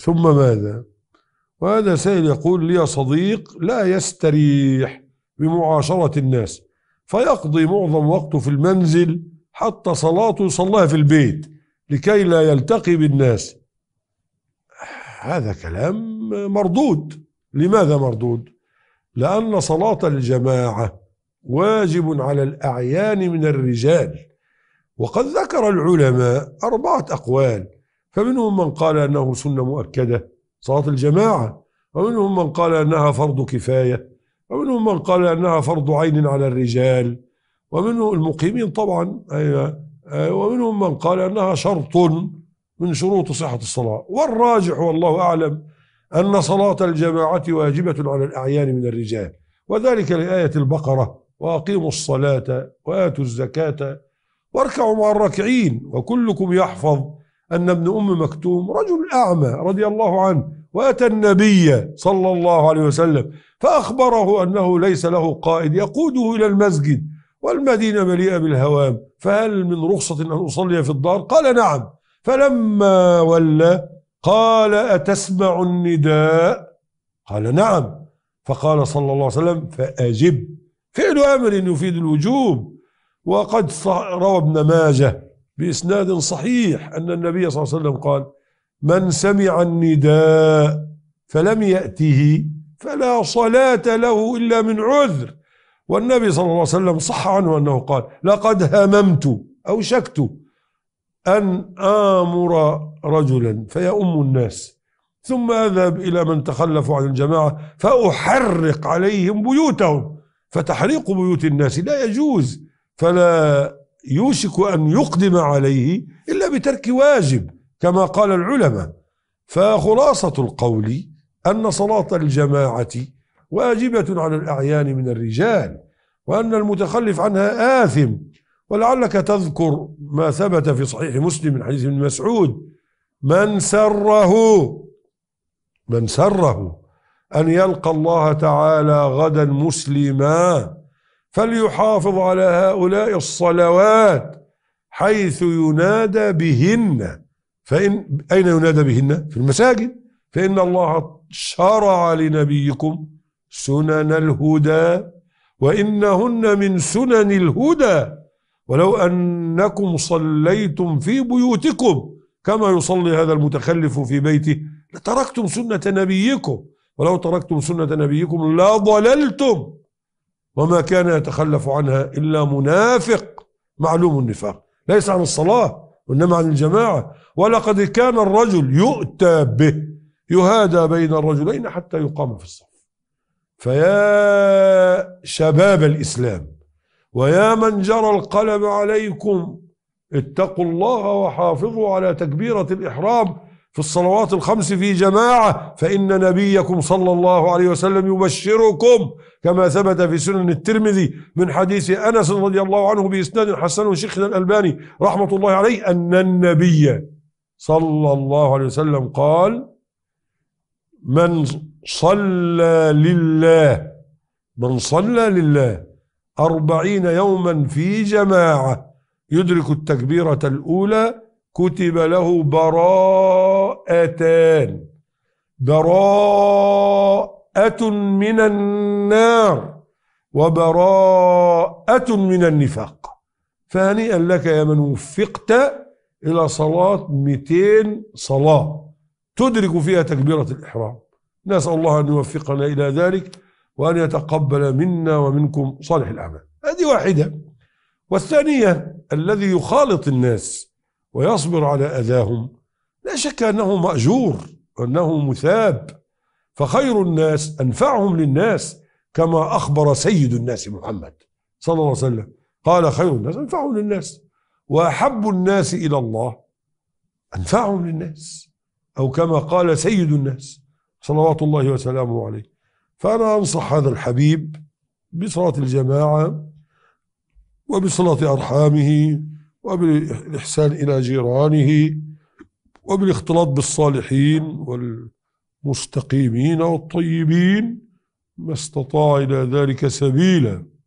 ثم ماذا وهذا سائل يقول لي صديق لا يستريح بمعاشرة الناس فيقضي معظم وقته في المنزل حتى صلاته يصليها في البيت لكي لا يلتقي بالناس هذا كلام مردود لماذا مردود لأن صلاة الجماعة واجب على الأعيان من الرجال وقد ذكر العلماء أربعة أقوال فمنهم من قال أنه سنة مؤكدة صلاة الجماعة ومنهم من قال أنها فرض كفاية ومنهم من قال أنها فرض عين على الرجال ومن المقيمين طبعا أيوة. آه، ومنهم من قال أنها شرط من شروط صحة الصلاة والراجح والله أعلم أن صلاة الجماعة واجبة على الأعيان من الرجال وذلك لآية البقرة وأقيموا الصلاة وآتوا الزكاة واركعوا مع الراكعين وكلكم يحفظ أن ابن أم مكتوم رجل أعمى رضي الله عنه وأتى النبي صلى الله عليه وسلم فأخبره أنه ليس له قائد يقوده إلى المسجد والمدينة مليئة بالهوام فهل من رخصة أن أصلي في الدار قال نعم فلما ولى قال أتسمع النداء قال نعم فقال صلى الله عليه وسلم فأجب فعل أمر يفيد الوجوب وقد روى ابن ماجه بإسناد صحيح أن النبي صلى الله عليه وسلم قال من سمع النداء فلم يأته فلا صلاة له إلا من عذر والنبي صلى الله عليه وسلم صح عنه أنه قال لقد هممت أوشكت أن آمر رجلا فيؤم الناس ثم أذهب إلى من تخلفوا عن الجماعة فأحرق عليهم بيوتهم فتحريق بيوت الناس لا يجوز فلا يوشك أن يقدم عليه إلا بترك واجب كما قال العلماء فخلاصة القول أن صلاة الجماعة واجبة على الأعيان من الرجال وأن المتخلف عنها آثم ولعلك تذكر ما ثبت في صحيح مسلم من حديث ابن مسعود من سره من سره أن يلقى الله تعالى غدا مسلما فليحافظ على هؤلاء الصلوات حيث ينادى بهن فإن أين ينادى بهن؟ في المساجد فإن الله شرع لنبيكم سنن الهدى وإنهن من سنن الهدى ولو أنكم صليتم في بيوتكم كما يصلي هذا المتخلف في بيته لتركتم سنة نبيكم ولو تركتم سنة نبيكم لضللتم وما كان يتخلف عنها إلا منافق معلوم النفاق ليس عن الصلاة وإنما عن الجماعة ولقد كان الرجل يؤتى به يهادى بين الرجلين حتى يقام في الصف فيا شباب الإسلام ويا من جرى القلم عليكم اتقوا الله وحافظوا على تكبيرة الإحرام في الصلوات الخمس في جماعة فإن نبيكم صلى الله عليه وسلم يبشركم كما ثبت في سنن الترمذي من حديث أنس رضي الله عنه بإسناد حسن شيخنا الألباني رحمة الله عليه أن النبي صلى الله عليه وسلم قال من صلى لله من صلى لله أربعين يوما في جماعة يدرك التكبيرة الأولى كتب له براءة براءتان براءة من النار وبراءة من النفاق فهنيئا لك يا من وفقت إلى صلاة 200 صلاة تدرك فيها تكبيرة الإحرام نسأل الله أن يوفقنا إلى ذلك وأن يتقبل منا ومنكم صالح الأعمال هذه واحدة والثانية الذي يخالط الناس ويصبر على أذاهم لا شك أنه مأجور أنه مثاب فخير الناس أنفعهم للناس كما أخبر سيد الناس محمد صلى الله عليه وسلم قال خير الناس أنفعهم للناس وأحب الناس إلى الله أنفعهم للناس أو كما قال سيد الناس صلوات الله وسلامه عليه فأنا أنصح هذا الحبيب بصلاة الجماعة وبصلاة أرحامه وبالإحسان إلى جيرانه وبالاختلاط بالصالحين والمستقيمين والطيبين ما استطاع إلى ذلك سبيلا